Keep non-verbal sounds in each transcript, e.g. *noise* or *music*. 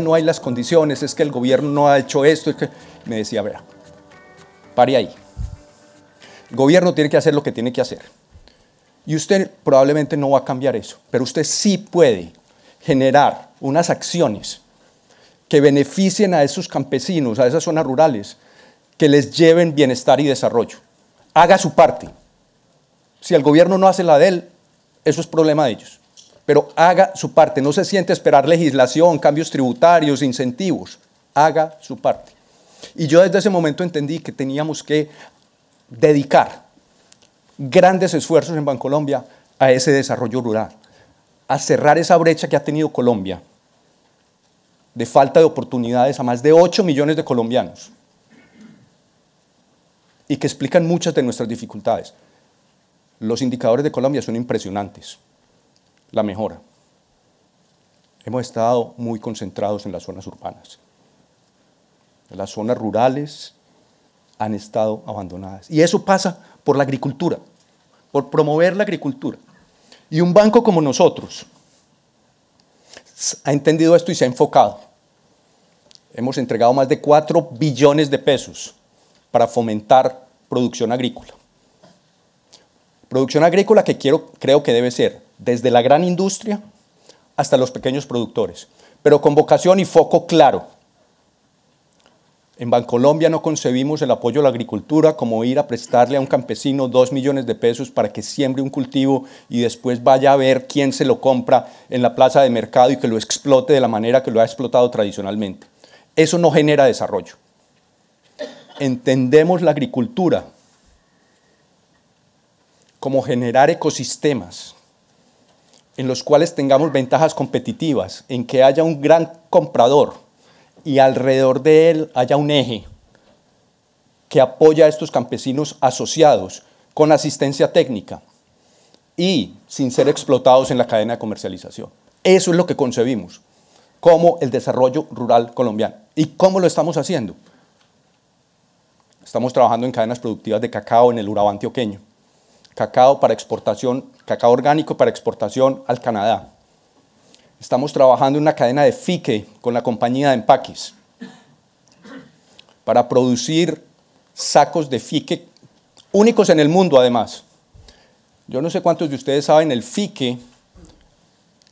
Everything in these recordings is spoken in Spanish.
no hay las condiciones, es que el gobierno no ha hecho esto. que... Me decía, ver, pare ahí. El gobierno tiene que hacer lo que tiene que hacer. Y usted probablemente no va a cambiar eso, pero usted sí puede generar unas acciones que beneficien a esos campesinos, a esas zonas rurales, que les lleven bienestar y desarrollo. Haga su parte. Si el gobierno no hace la de él, eso es problema de ellos pero haga su parte. No se siente esperar legislación, cambios tributarios, incentivos. Haga su parte. Y yo desde ese momento entendí que teníamos que dedicar grandes esfuerzos en Bancolombia a ese desarrollo rural, a cerrar esa brecha que ha tenido Colombia de falta de oportunidades a más de 8 millones de colombianos y que explican muchas de nuestras dificultades. Los indicadores de Colombia son impresionantes la mejora. Hemos estado muy concentrados en las zonas urbanas. Las zonas rurales han estado abandonadas. Y eso pasa por la agricultura, por promover la agricultura. Y un banco como nosotros ha entendido esto y se ha enfocado. Hemos entregado más de 4 billones de pesos para fomentar producción agrícola. Producción agrícola que quiero, creo que debe ser desde la gran industria hasta los pequeños productores, pero con vocación y foco claro. En Bancolombia no concebimos el apoyo a la agricultura como ir a prestarle a un campesino dos millones de pesos para que siembre un cultivo y después vaya a ver quién se lo compra en la plaza de mercado y que lo explote de la manera que lo ha explotado tradicionalmente. Eso no genera desarrollo. Entendemos la agricultura como generar ecosistemas en los cuales tengamos ventajas competitivas, en que haya un gran comprador y alrededor de él haya un eje que apoya a estos campesinos asociados con asistencia técnica y sin ser explotados en la cadena de comercialización. Eso es lo que concebimos como el desarrollo rural colombiano. ¿Y cómo lo estamos haciendo? Estamos trabajando en cadenas productivas de cacao en el Urabá antioqueño cacao para exportación, cacao orgánico para exportación al Canadá. Estamos trabajando en una cadena de fique con la compañía de empaques para producir sacos de fique únicos en el mundo además. Yo no sé cuántos de ustedes saben el fique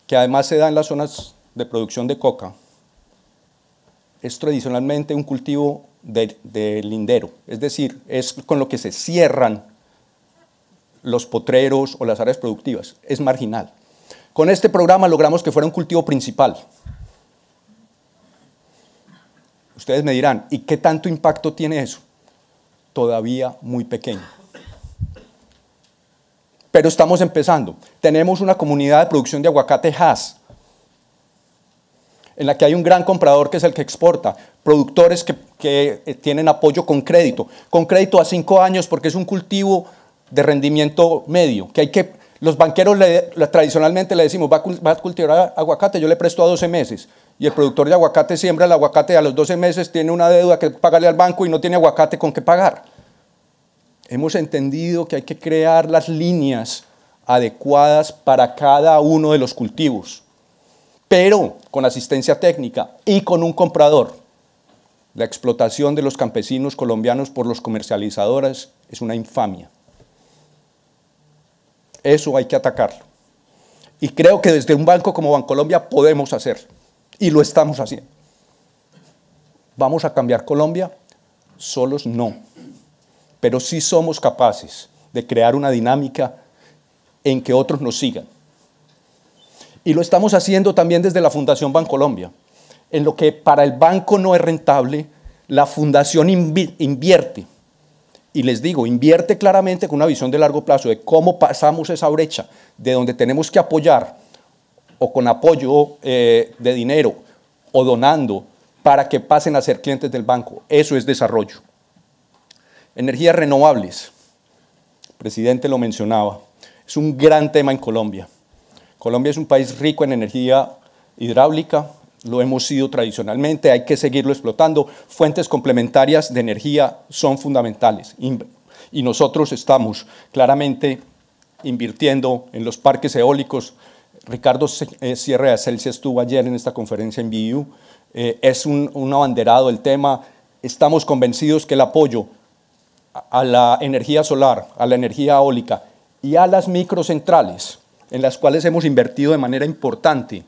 que además se da en las zonas de producción de coca. Es tradicionalmente un cultivo de, de lindero, es decir, es con lo que se cierran los potreros o las áreas productivas. Es marginal. Con este programa logramos que fuera un cultivo principal. Ustedes me dirán, ¿y qué tanto impacto tiene eso? Todavía muy pequeño. Pero estamos empezando. Tenemos una comunidad de producción de aguacate Haas, en la que hay un gran comprador que es el que exporta, productores que, que eh, tienen apoyo con crédito, con crédito a cinco años porque es un cultivo de rendimiento medio, que hay que, los banqueros tradicionalmente le decimos, va a cultivar aguacate, yo le presto a 12 meses, y el productor de aguacate siembra el aguacate a los 12 meses, tiene una deuda que pagarle al banco y no tiene aguacate con qué pagar. Hemos entendido que hay que crear las líneas adecuadas para cada uno de los cultivos, pero con asistencia técnica y con un comprador. La explotación de los campesinos colombianos por los comercializadores es una infamia. Eso hay que atacarlo. Y creo que desde un banco como Bancolombia podemos hacer Y lo estamos haciendo. ¿Vamos a cambiar Colombia? Solos no. Pero sí somos capaces de crear una dinámica en que otros nos sigan. Y lo estamos haciendo también desde la Fundación Bancolombia. En lo que para el banco no es rentable, la fundación invierte y les digo, invierte claramente con una visión de largo plazo de cómo pasamos esa brecha, de donde tenemos que apoyar o con apoyo eh, de dinero o donando para que pasen a ser clientes del banco. Eso es desarrollo. Energías renovables. presidente lo mencionaba. Es un gran tema en Colombia. Colombia es un país rico en energía hidráulica, lo hemos sido tradicionalmente, hay que seguirlo explotando. Fuentes complementarias de energía son fundamentales y nosotros estamos claramente invirtiendo en los parques eólicos. Ricardo eh, Sierra de Celsia estuvo ayer en esta conferencia en BU. Eh, es un, un abanderado el tema. Estamos convencidos que el apoyo a la energía solar, a la energía eólica y a las microcentrales, en las cuales hemos invertido de manera importante,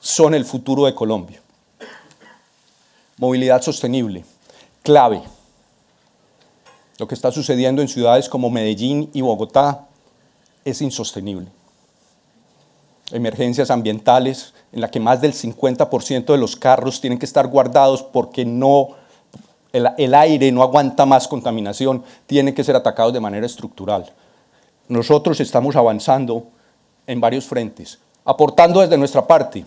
son el futuro de Colombia. Movilidad sostenible, clave. Lo que está sucediendo en ciudades como Medellín y Bogotá es insostenible. Emergencias ambientales en las que más del 50% de los carros tienen que estar guardados porque no el, el, aire no aguanta más contaminación, tienen que ser atacados de manera estructural. Nosotros estamos avanzando en varios frentes, aportando desde nuestra parte,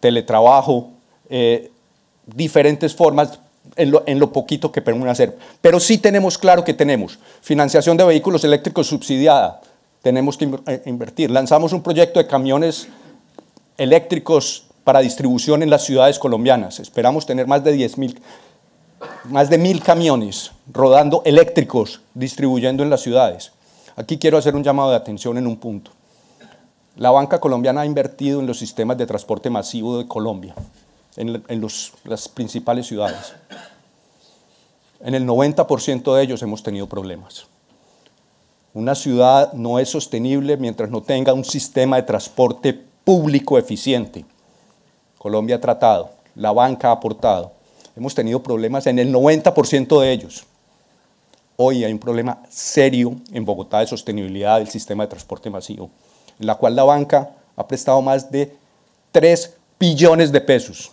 teletrabajo, eh, diferentes formas en lo, poquito que permiten hacer. Pero sí tenemos claro que tenemos financiación de vehículos eléctricos subsidiada, tenemos que eh, invertir. Lanzamos un proyecto de camiones eléctricos para distribución en las ciudades colombianas. Esperamos tener más de 10 mil, más de mil camiones rodando eléctricos, distribuyendo en las ciudades. Aquí quiero hacer un llamado de atención en un punto. La banca colombiana ha invertido en los sistemas de transporte masivo de Colombia, en, las principales ciudades. En el 90% de ellos hemos tenido problemas. Una ciudad no es sostenible mientras no tenga un sistema de transporte público eficiente. Colombia ha tratado, la banca ha aportado. Hemos tenido problemas en el 90% de ellos. Hoy hay un problema serio en Bogotá de sostenibilidad del sistema de transporte masivo en la cual la banca ha prestado más de 3 billones de pesos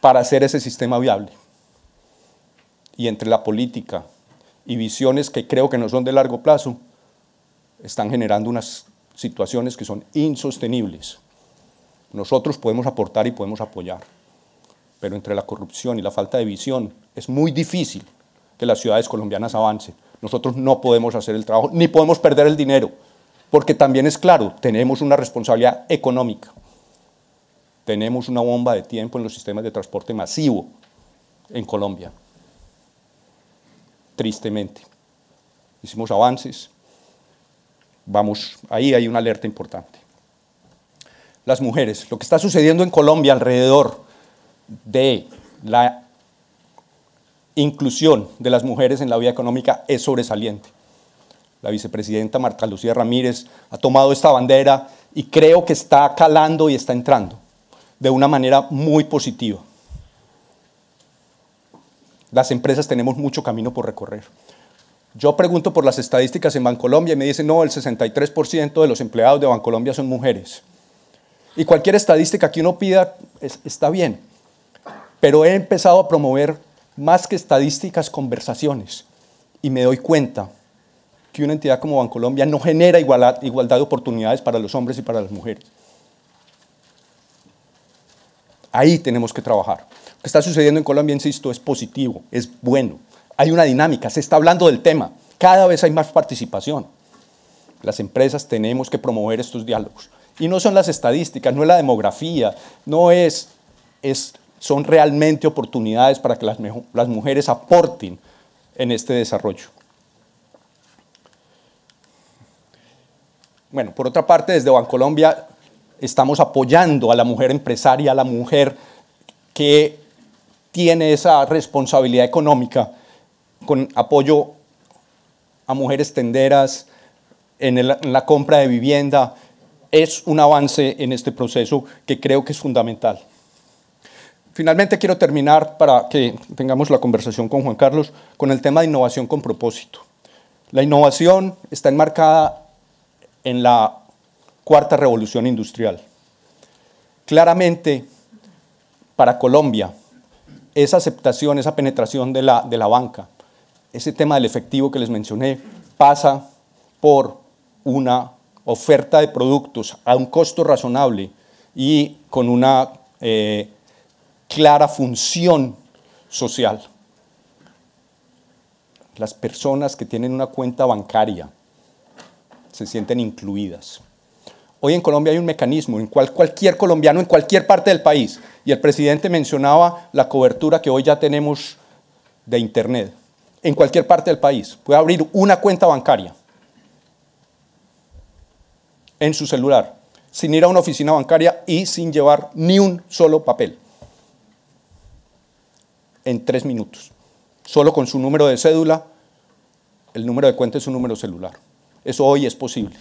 para hacer ese sistema viable. Y entre la política y visiones que creo que no son de largo plazo, están generando unas situaciones que son insostenibles. Nosotros podemos aportar y podemos apoyar, pero entre la corrupción y la falta de visión es muy difícil que las ciudades colombianas avancen. Nosotros no podemos hacer el trabajo, ni podemos perder el dinero. Porque también es claro, tenemos una responsabilidad económica. Tenemos una bomba de tiempo en los sistemas de transporte masivo en Colombia. Tristemente. Hicimos avances. Vamos, ahí hay una alerta importante. Las mujeres, lo que está sucediendo en Colombia alrededor de la inclusión de las mujeres en la vida económica es sobresaliente la vicepresidenta Marta Lucía Ramírez ha tomado esta bandera y creo que está calando y está entrando de una manera muy positiva. Las empresas tenemos mucho camino por recorrer. Yo pregunto por las estadísticas en Bancolombia y me dicen, no, el 63% de los empleados de Bancolombia son mujeres. Y cualquier estadística que uno pida está bien. Pero he empezado a promover más que estadísticas, conversaciones. Y me doy cuenta que una entidad como Bancolombia no genera igualdad, de oportunidades para los hombres y para las mujeres. Ahí tenemos que trabajar. Lo que está sucediendo en Colombia, insisto, es positivo, es bueno. Hay una dinámica, se está hablando del tema. Cada vez hay más participación. Las empresas tenemos que promover estos diálogos. Y no son las estadísticas, no es la demografía, no es, son realmente oportunidades para que las, las mujeres aporten en este desarrollo. Bueno, por otra parte, desde Bancolombia estamos apoyando a la mujer empresaria, a la mujer que tiene esa responsabilidad económica con apoyo a mujeres tenderas en, la compra de vivienda. Es un avance en este proceso que creo que es fundamental. Finalmente quiero terminar para que tengamos la conversación con Juan Carlos con el tema de innovación con propósito. La innovación está enmarcada en la cuarta revolución industrial. Claramente, para Colombia, esa aceptación, esa penetración de la, banca, ese tema del efectivo que les mencioné, pasa por una oferta de productos a un costo razonable y con una eh, clara función social. Las personas que tienen una cuenta bancaria se sienten incluidas. Hoy en Colombia hay un mecanismo en cual cualquier colombiano en cualquier parte del país, y el presidente mencionaba la cobertura que hoy ya tenemos de Internet, en cualquier parte del país, puede abrir una cuenta bancaria en su celular, sin ir a una oficina bancaria y sin llevar ni un solo papel. En tres minutos, solo con su número de cédula, el número de cuenta es su número celular. Eso hoy es posible.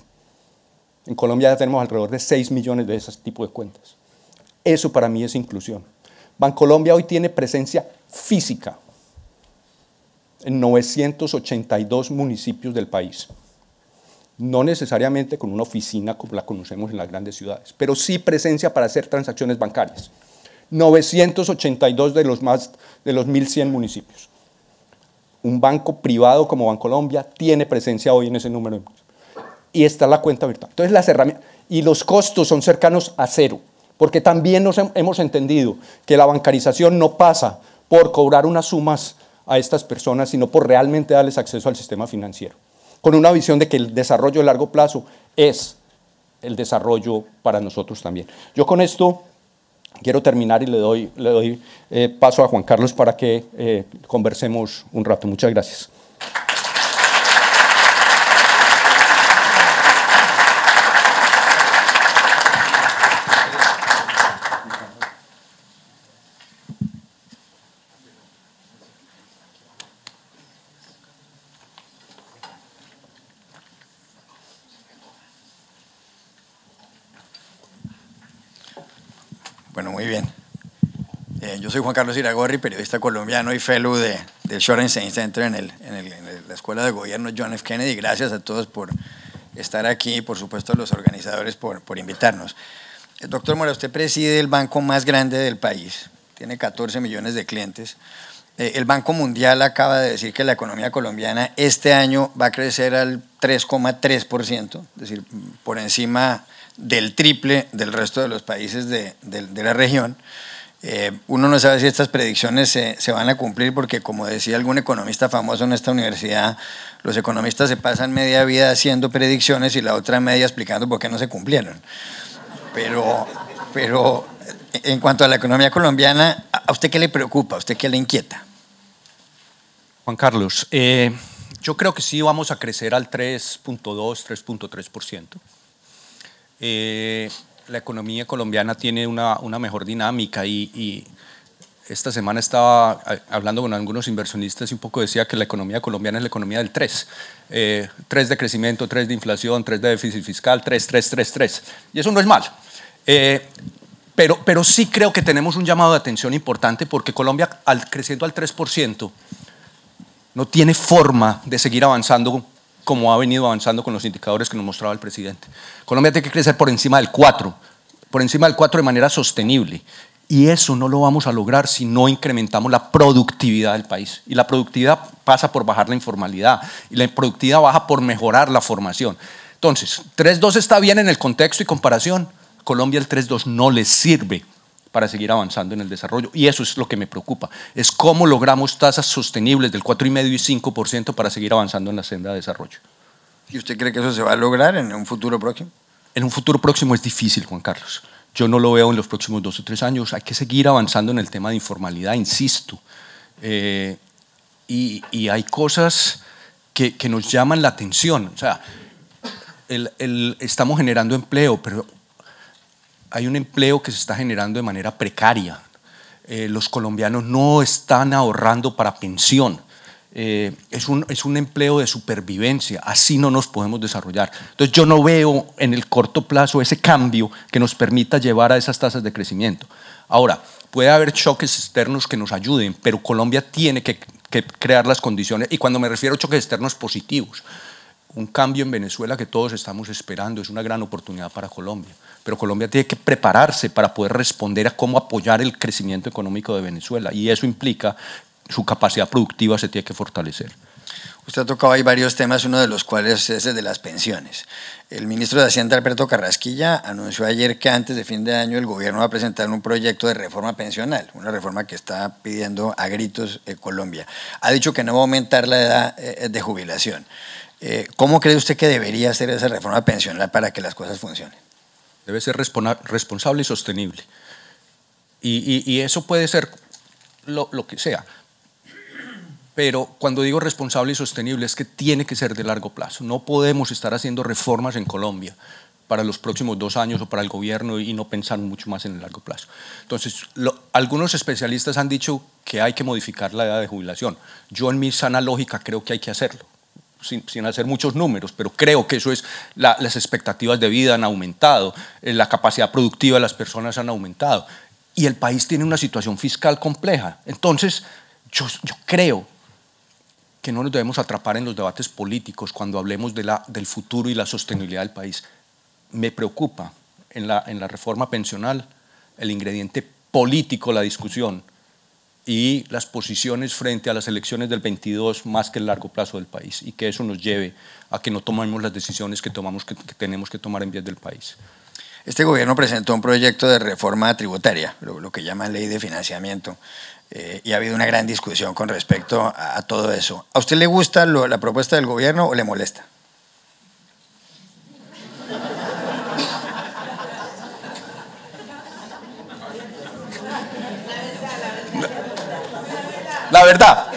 En Colombia ya tenemos alrededor de 6 millones de ese tipo de cuentas. Eso para mí es inclusión. Bancolombia hoy tiene presencia física en 982 municipios del país. No necesariamente con una oficina como la conocemos en las grandes ciudades, pero sí presencia para hacer transacciones bancarias. 982 de los más de los 1100 municipios un banco privado como Bancolombia tiene presencia hoy en ese número Y está la cuenta virtual. Entonces, las herramientas y los costos son cercanos a cero, porque también nos hemos entendido que la bancarización no pasa por cobrar unas sumas a estas personas, sino por realmente darles acceso al sistema financiero, con una visión de que el desarrollo a largo plazo es el desarrollo para nosotros también. Yo con esto quiero terminar y le doy, le doy eh, paso a Juan Carlos para que eh, conversemos un rato. Muchas gracias. Bueno, muy bien. Eh, yo soy Juan Carlos Iragorri, periodista colombiano y fellow de, del Shore Center en, el, en, la Escuela de Gobierno John F. Kennedy. Gracias a todos por estar aquí y por supuesto a los organizadores por, por invitarnos. El eh, doctor Mora, usted preside el banco más grande del país, tiene 14 millones de clientes. Eh, el Banco Mundial acaba de decir que la economía colombiana este año va a crecer al 3,3%, es decir, por encima del triple del resto de los países de, la región. Eh, uno no sabe si estas predicciones se, van a cumplir porque, como decía algún economista famoso en esta universidad, los economistas se pasan media vida haciendo predicciones y la otra media explicando por qué no se cumplieron. Pero, en cuanto a la economía colombiana, ¿a usted qué le preocupa? ¿A usted qué le inquieta? Juan Carlos, eh, yo creo que sí vamos a crecer al 3.2, 3.3%. Eh, la economía colombiana tiene una, una mejor dinámica y, y, esta semana estaba hablando con algunos inversionistas y un poco decía que la economía colombiana es la economía del 3. Eh, 3 de crecimiento, 3 de inflación, 3 de déficit fiscal, 3, 3, 3, 3. Y eso no es mal. Eh, pero, pero sí creo que tenemos un llamado de atención importante porque Colombia, al, creciendo al 3%, no tiene forma de seguir avanzando como ha venido avanzando con los indicadores que nos mostraba el presidente. Colombia tiene que crecer por encima del 4, por encima del 4 de manera sostenible. Y eso no lo vamos a lograr si no incrementamos la productividad del país. Y la productividad pasa por bajar la informalidad. Y la productividad baja por mejorar la formación. Entonces, 3.2 está bien en el contexto y comparación. Colombia el 3.2 no le sirve para seguir avanzando en el desarrollo. Y eso es lo que me preocupa, es cómo logramos tasas sostenibles del 4,5 y 5% para seguir avanzando en la senda de desarrollo. ¿Y usted cree que eso se va a lograr en un futuro próximo? En un futuro próximo es difícil, Juan Carlos. Yo no lo veo en los próximos dos o tres años. Hay que seguir avanzando en el tema de informalidad, insisto. Eh, y, hay cosas que, nos llaman la atención. O sea, estamos generando empleo, pero, hay un empleo que se está generando de manera precaria. Eh, los colombianos no están ahorrando para pensión. Eh, es, un, es un empleo de supervivencia, así no nos podemos desarrollar. Entonces yo no veo en el corto plazo ese cambio que nos permita llevar a esas tasas de crecimiento. Ahora, puede haber choques externos que nos ayuden, pero Colombia tiene que, que crear las condiciones, y cuando me refiero a choques externos positivos, un cambio en Venezuela que todos estamos esperando, es una gran oportunidad para Colombia. Pero Colombia tiene que prepararse para poder responder a cómo apoyar el crecimiento económico de Venezuela y eso implica su capacidad productiva se tiene que fortalecer. Usted ha tocado ahí varios temas, uno de los cuales es el de las pensiones. El ministro de Hacienda, Alberto Carrasquilla, anunció ayer que antes de fin de año el gobierno va a presentar un proyecto de reforma pensional, una reforma que está pidiendo a gritos eh, Colombia. Ha dicho que no va a aumentar la edad eh, de jubilación. Eh, ¿Cómo cree usted que debería ser esa reforma pensional para que las cosas funcionen? Debe ser responsable y sostenible. Y, eso puede ser lo, que sea. Pero cuando digo responsable y sostenible es que tiene que ser de largo plazo. No podemos estar haciendo reformas en Colombia para los próximos dos años o para el gobierno y no pensar mucho más en el largo plazo. Entonces, algunos especialistas han dicho que hay que modificar la edad de jubilación. Yo en mi sana lógica creo que hay que hacerlo sin, hacer muchos números, pero creo que eso es, las expectativas de vida han aumentado, eh, la capacidad productiva de las personas han aumentado y el país tiene una situación fiscal compleja. Entonces, yo, creo que no nos debemos atrapar en los debates políticos cuando hablemos del futuro y la sostenibilidad del país. Me preocupa en la, en la reforma pensional el ingrediente político, la discusión y las posiciones frente a las elecciones del 22 más que el largo plazo del país y que eso nos lleve a que no tomemos las decisiones que, tomamos, que, tenemos que tomar en vías del país. Este gobierno presentó un proyecto de reforma tributaria, lo, que llaman ley de financiamiento, eh, y ha habido una gran discusión con respecto a, todo eso. ¿A usted le gusta la propuesta del gobierno o le molesta? la verdad.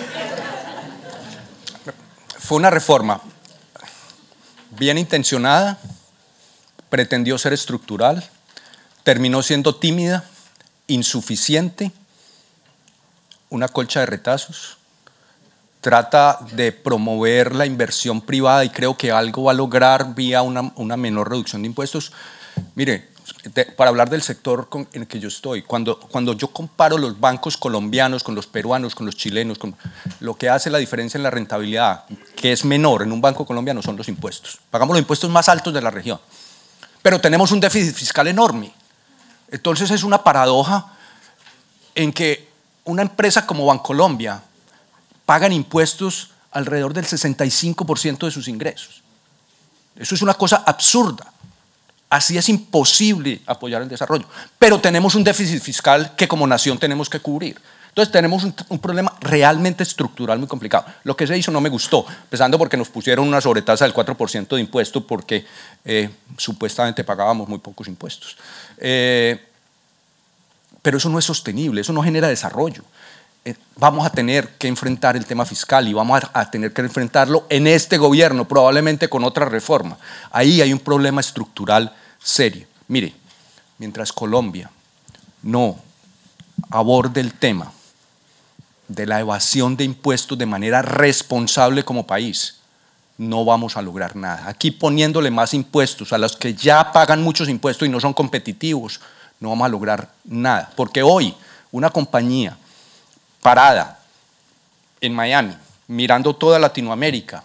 Fue una reforma bien intencionada, pretendió ser estructural, terminó siendo tímida, insuficiente, una colcha de retazos, trata de promover la inversión privada y creo que algo va a lograr vía una, menor reducción de impuestos. Mire, para hablar del sector en el que yo estoy, cuando, cuando yo comparo los bancos colombianos con los peruanos, con los chilenos, lo que hace la diferencia en la rentabilidad, que es menor en un banco colombiano, son los impuestos. Pagamos los impuestos más altos de la región. Pero tenemos un déficit fiscal enorme. Entonces es una paradoja en que una empresa como Bancolombia pagan impuestos alrededor del 65% de sus ingresos. Eso es una cosa absurda. Así es imposible apoyar el desarrollo. Pero tenemos un déficit fiscal que como nación tenemos que cubrir. Entonces tenemos un, problema realmente estructural muy complicado. Lo que se hizo no me gustó, empezando porque nos pusieron una sobretasa del 4% de impuesto porque eh, supuestamente pagábamos muy pocos impuestos. Eh, pero eso no es sostenible, eso no genera desarrollo. Eh, vamos a tener que enfrentar el tema fiscal y vamos a tener que enfrentarlo en este gobierno, probablemente con otra reforma. Ahí hay un problema estructural serio. Mire, mientras Colombia no aborde el tema de la evasión de impuestos de manera responsable como país, no vamos a lograr nada. Aquí poniéndole más impuestos a los que ya pagan muchos impuestos y no son competitivos, no vamos a lograr nada. Porque hoy una compañía parada en Miami, mirando toda Latinoamérica,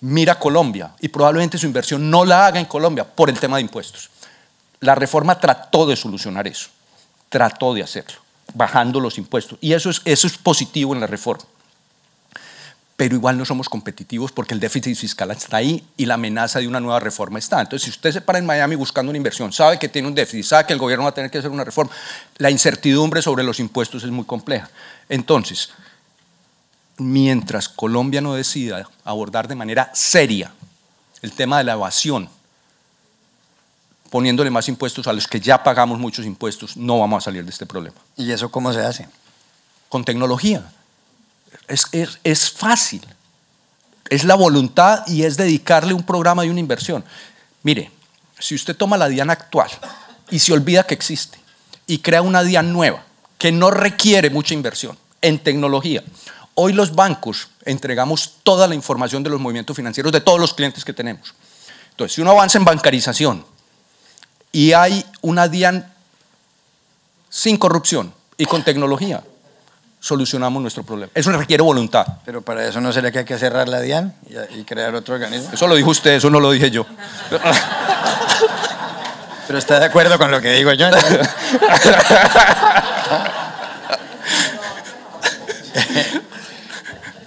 mira Colombia y probablemente su inversión no la haga en Colombia por el tema de impuestos. La reforma trató de solucionar eso, trató de hacerlo, bajando los impuestos. Y eso es, eso es positivo en la reforma. Pero igual no somos competitivos porque el déficit fiscal está ahí y la amenaza de una nueva reforma está. Entonces, si usted se para en Miami buscando una inversión, sabe que tiene un déficit, sabe que el gobierno va a tener que hacer una reforma, la incertidumbre sobre los impuestos es muy compleja. Entonces, mientras Colombia no decida abordar de manera seria el tema de la evasión, poniéndole más impuestos a los que ya pagamos muchos impuestos, no vamos a salir de este problema. ¿Y eso cómo se hace? Con tecnología. Es, es fácil. Es la voluntad y es dedicarle un programa y una inversión. Mire, si usted toma la DIAN actual y se olvida que existe y crea una DIAN nueva, que no requiere mucha inversión en tecnología. Hoy los bancos entregamos toda la información de los movimientos financieros de todos los clientes que tenemos. Entonces, si uno avanza en bancarización y hay una DIAN sin corrupción y con tecnología, solucionamos nuestro problema. Eso requiere voluntad. Pero para eso no sería que hay que cerrar la DIAN y, crear otro organismo. Eso lo dijo usted, eso no lo dije yo. Pero está de acuerdo con lo que digo yo. *laughs*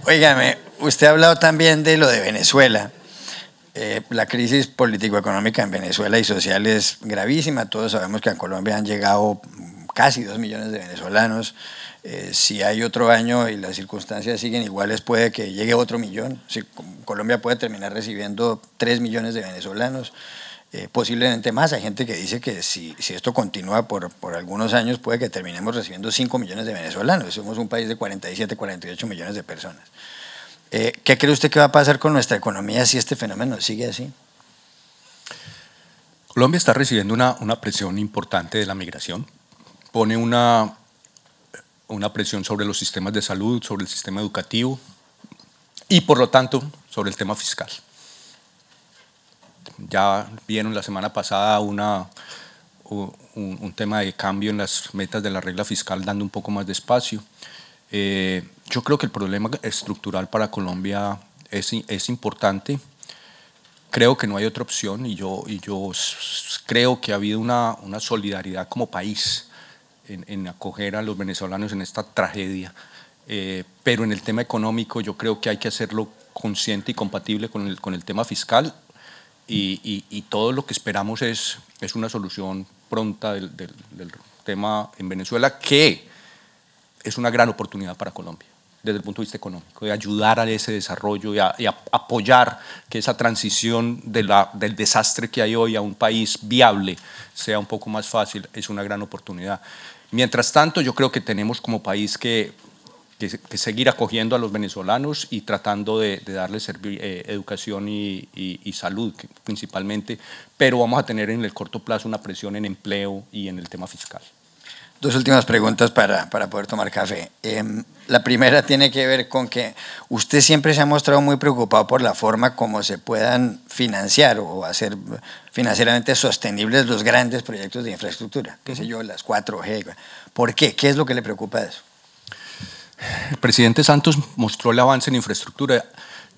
Oígame, *laughs* usted ha hablado también de lo de Venezuela. Eh, la crisis político-económica en Venezuela y social es gravísima. Todos sabemos que en Colombia han llegado casi dos millones de venezolanos. Eh, si hay otro año y las circunstancias siguen iguales, puede que llegue otro millón. Colombia puede terminar recibiendo tres millones de venezolanos. Eh, posiblemente más. Hay gente que dice que si, esto continúa por, algunos años puede que terminemos recibiendo 5 millones de venezolanos. Somos un país de 47, 48 millones de personas. Eh, ¿Qué cree usted que va a pasar con nuestra economía si este fenómeno sigue así? Colombia está recibiendo una, una presión importante de la migración. Pone una, una presión sobre los sistemas de salud, sobre el sistema educativo y por lo tanto sobre el tema fiscal. Ya vieron la semana pasada una, un, tema de cambio en las metas de la regla fiscal dando un poco más de espacio. Eh, yo creo que el problema estructural para Colombia es, es importante. Creo que no hay otra opción y yo, y yo creo que ha habido una, una solidaridad como país en, acoger a los venezolanos en esta tragedia. Eh, pero en el tema económico yo creo que hay que hacerlo consciente y compatible con el, con el tema fiscal y, todo lo que esperamos es, es una solución pronta del, tema en Venezuela, que es una gran oportunidad para Colombia desde el punto de vista económico, de ayudar a ese desarrollo y, apoyar que esa transición de la, del desastre que hay hoy a un país viable sea un poco más fácil, es una gran oportunidad. Mientras tanto, yo creo que tenemos como país que que, seguir acogiendo a los venezolanos y tratando de, de darles eh, educación y, salud principalmente, pero vamos a tener en el corto plazo una presión en empleo y en el tema fiscal. Dos últimas preguntas para, poder tomar café. Em, la primera tiene que ver con que usted siempre se ha mostrado muy preocupado por la forma como se puedan financiar o hacer financieramente sostenibles los grandes proyectos de infraestructura, qué sé yo, las 4G. ¿Por qué? ¿Qué es lo que le preocupa de eso? El presidente Santos mostró el avance en infraestructura.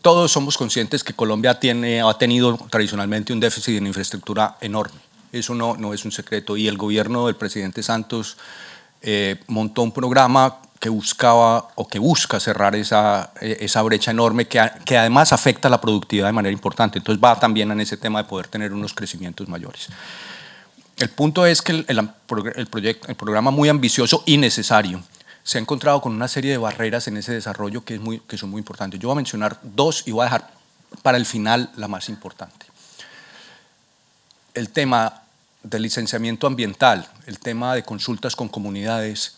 Todos somos conscientes que Colombia tiene, ha tenido tradicionalmente un déficit en infraestructura enorme. Eso no, es un secreto. Y el gobierno del presidente Santos eh, montó un programa que buscaba o que busca cerrar esa, eh, brecha enorme que, además afecta la productividad de manera importante. Entonces va también en ese tema de poder tener unos crecimientos mayores. El punto es que el, programa es proyecto, el programa muy ambicioso y necesario se ha encontrado con una serie de barreras en ese desarrollo que, es muy, que son muy importantes. Yo voy a mencionar dos y voy a dejar para el final la más importante. El tema del licenciamiento ambiental, el tema de consultas con comunidades,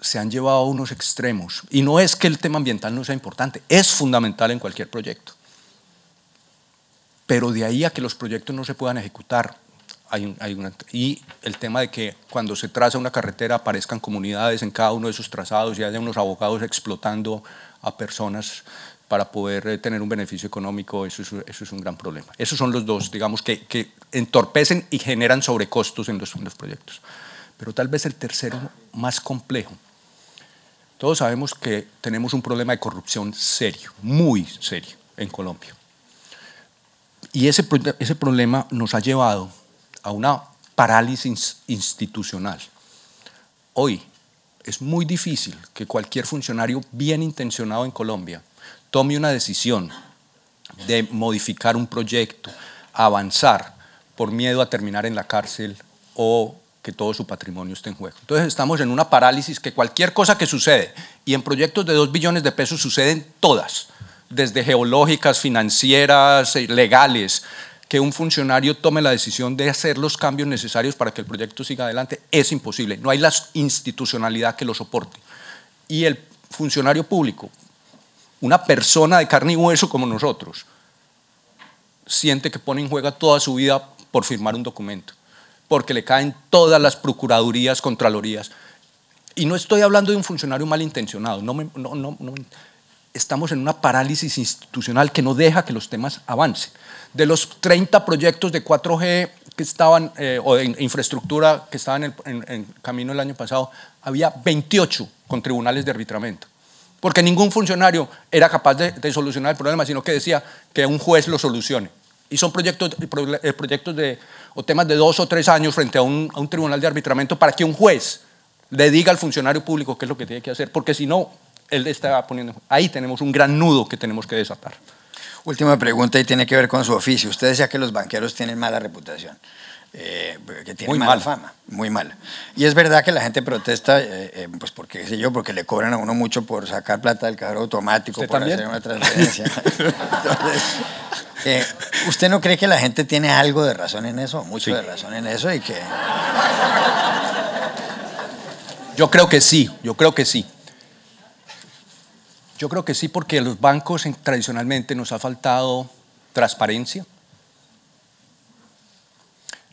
se han llevado a unos extremos. Y no es que el tema ambiental no sea importante, es fundamental en cualquier proyecto. Pero de ahí a que los proyectos no se puedan ejecutar, una, y el tema de que cuando se traza una carretera aparezcan comunidades en cada uno de esos trazados y haya unos abogados explotando a personas para poder eh, tener un beneficio económico, eso es, un gran problema. Esos son los dos, digamos, que, entorpecen y generan sobrecostos en los, en los proyectos. Pero tal vez el tercero más complejo. Todos sabemos que tenemos un problema de corrupción serio, muy serio en Colombia. Y ese, ese problema nos ha llevado a una parálisis institucional. Hoy es muy difícil que cualquier funcionario bien intencionado en Colombia tome una decisión de modificar un proyecto, avanzar por miedo a terminar en la cárcel o que todo su patrimonio esté en juego. Entonces estamos en una parálisis que cualquier cosa que sucede, y en proyectos de 2 billones de pesos suceden todas, desde geológicas, financieras, eh, legales, que un funcionario tome la decisión de hacer los cambios necesarios para que el proyecto siga adelante es imposible. No hay la institucionalidad que lo soporte. Y el funcionario público, una persona de carne y hueso como nosotros, siente que pone en juego toda su vida por firmar un documento, porque le caen todas las procuradurías, contralorías. Y no estoy hablando de un funcionario malintencionado, no estamos en una parálisis institucional que no deja que los temas avancen de los 30 proyectos de 4G que estaban, eh, o de infraestructura que estaban en, camino el año pasado, había 28 con tribunales de arbitramiento, Porque ningún funcionario era capaz de, solucionar el problema, sino que decía que un juez lo solucione. Y son proyectos, eh, proyectos de, o temas de dos o tres años frente a un, tribunal de arbitramiento para que un juez le diga al funcionario público qué es lo que tiene que hacer, porque si no, él está poniendo... Ahí tenemos un gran nudo que tenemos que desatar. Última pregunta y tiene que ver con su oficio. Usted decía que los banqueros tienen mala reputación. Eh, que tienen muy mala fama, muy mala. Y es verdad que la gente protesta, eh, eh, pues porque sé yo, porque le cobran a uno mucho por sacar plata del cajero automático, por hacer una transferencia. *laughs* ¿usted no cree que la gente tiene algo de razón en eso, mucho de razón en eso y que? Yo creo que sí, yo creo que sí. Yo creo que sí, porque a los bancos tradicionalmente nos ha faltado transparencia,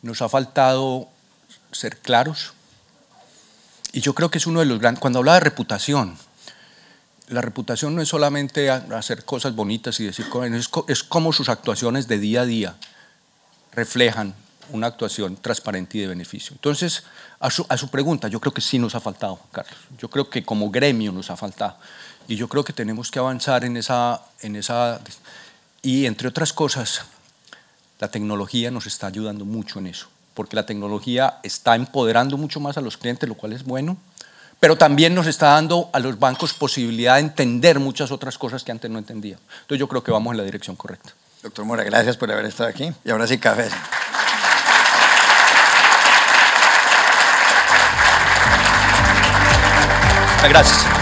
nos ha faltado ser claros, y yo creo que es uno de los grandes, cuando habla de reputación, la reputación no es solamente hacer cosas bonitas y decir cosas, es como sus actuaciones de día a día reflejan una actuación transparente y de beneficio. Entonces, a su pregunta, yo creo que sí nos ha faltado, Carlos. Yo creo que como gremio nos ha faltado. Y yo creo que tenemos que avanzar en esa, en esa... Y entre otras cosas, la tecnología nos está ayudando mucho en eso, porque la tecnología está empoderando mucho más a los clientes, lo cual es bueno, pero también nos está dando a los bancos posibilidad de entender muchas otras cosas que antes no entendían. Entonces yo creo que vamos en la dirección correcta. Doctor Mora, gracias por haber estado aquí. Y ahora sí, café. Gracias.